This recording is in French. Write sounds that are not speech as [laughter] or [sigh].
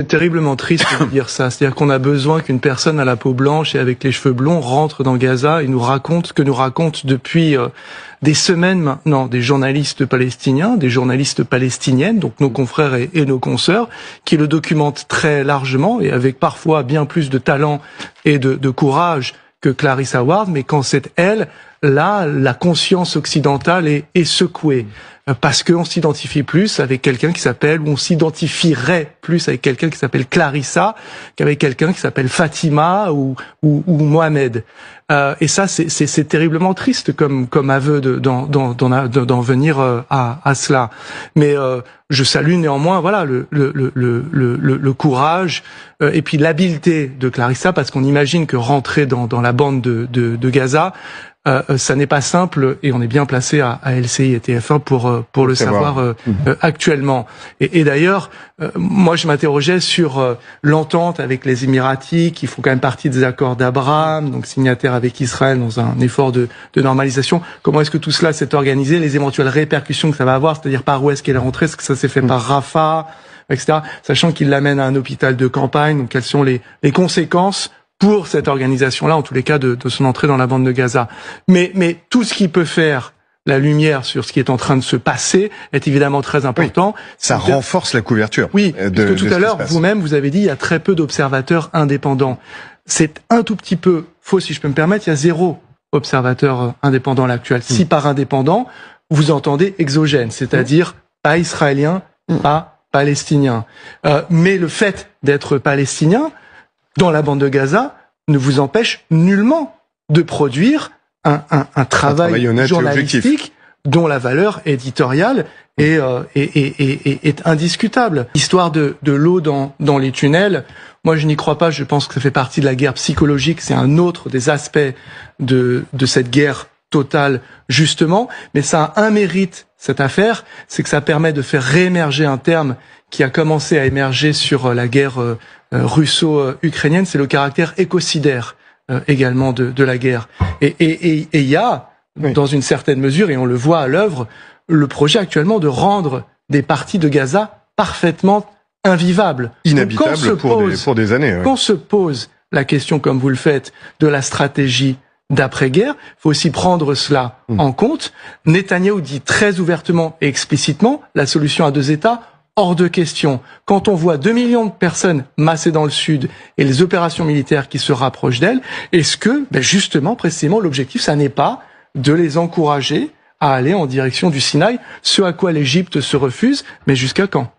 C'est terriblement triste de [coughs] dire ça. C'est-à-dire qu'on a besoin qu'une personne à la peau blanche et avec les cheveux blonds rentre dans Gaza et nous raconte ce que nous raconte depuis euh, des semaines maintenant des journalistes palestiniens, des journalistes palestiniennes, donc nos confrères et, nos consoeurs, qui le documentent très largement et avec parfois bien plus de talent et de, courage que Clarisse Howard, mais quand c'est elle, là, la conscience occidentale est, secouée euh, parce qu'on s'identifie plus avec quelqu'un qui s'appelle, ou on s'identifierait plus avec quelqu'un qui s'appelle Clarissa qu'avec quelqu'un qui s'appelle Fatima ou, ou, ou Mohamed. Euh, et ça, c'est terriblement triste comme, comme aveu d'en venir euh, à, à, cela. Mais euh, je salue néanmoins voilà le, le, le, le courage et puis l'habileté de Clarissa, parce qu'on imagine que rentrer dans, dans la bande de, Gaza, euh, euh, ça n'est pas simple et on est bien placé à, à, LCI et TF1 euh, pour pour le savoir euh, mhm. actuellement. Et, et d'ailleurs, moi je m'interrogeais sur l'entente avec les Émiratis qui font quand même partie des accords d'Abraham, donc signataires avec Israël dans un effort de, de normalisation. Comment est-ce que tout cela s'est organisé, les éventuelles répercussions que ça va avoir, c'est-à-dire par où est-ce qu'elle est rentrée, est-ce que ça s'est fait mhm. par Rafah, etc. Sachant qu'il l'amène à un hôpital de campagne, quelles sont les, les conséquences pour cette organisation-là, en tous les cas de, de, son entrée dans la bande de Gaza. Mais, mais tout ce qui peut faire la lumière sur ce qui est en train de se passer est évidemment très important. ça renforce la couverture. Oui, parce euh, que tout à l'heure, vous-même, vous avez dit, il y a très peu d'observateurs indépendants. C'est un tout petit peu faux, si je peux me permettre, il y a zéro observateur euh, indépendant à l'actuel. Mm. Si par indépendant, vous entendez exogène, c'est-à-dire mm. pas israélien, mm. pas palestinien. Euh, mais le fait d'être palestinien, dans la bande de Gaza ne vous empêche nullement de produire un, un, un travail, journalistique dont la valeur éditoriale est, euh, est, indiscutable. Histoire de, l'eau dans, les tunnels, moi je n'y crois pas, je pense que ça fait partie de la guerre psychologique, c'est un autre des aspects de, de cette guerre totale justement, mais ça a un mérite, cette affaire, c'est que ça permet de faire réémerger un terme qui a commencé à émerger sur euh, la guerre euh, euh, russo-ukrainienne, c'est le caractère écocidaire également de, la guerre. Et il y a, dans une certaine mesure, et on le voit à l'œuvre, le projet actuellement de rendre des parties de Gaza parfaitement invivables. Inhabitables pour, des, années. Quand se pose la question, comme vous le faites, de la stratégie d'après-guerre, il faut aussi prendre cela hmm. en compte. Netanyahou dit très ouvertement et explicitement, la solution à deux États, hors de question. Quand on voit 2 millions de personnes massées dans le sud et les opérations militaires qui se rapprochent d'elles, est-ce que, ben justement, précisément, l'objectif, ça n'est pas de les encourager à aller en direction du Sinaï, ce à quoi l'Égypte se refuse, mais jusqu'à quand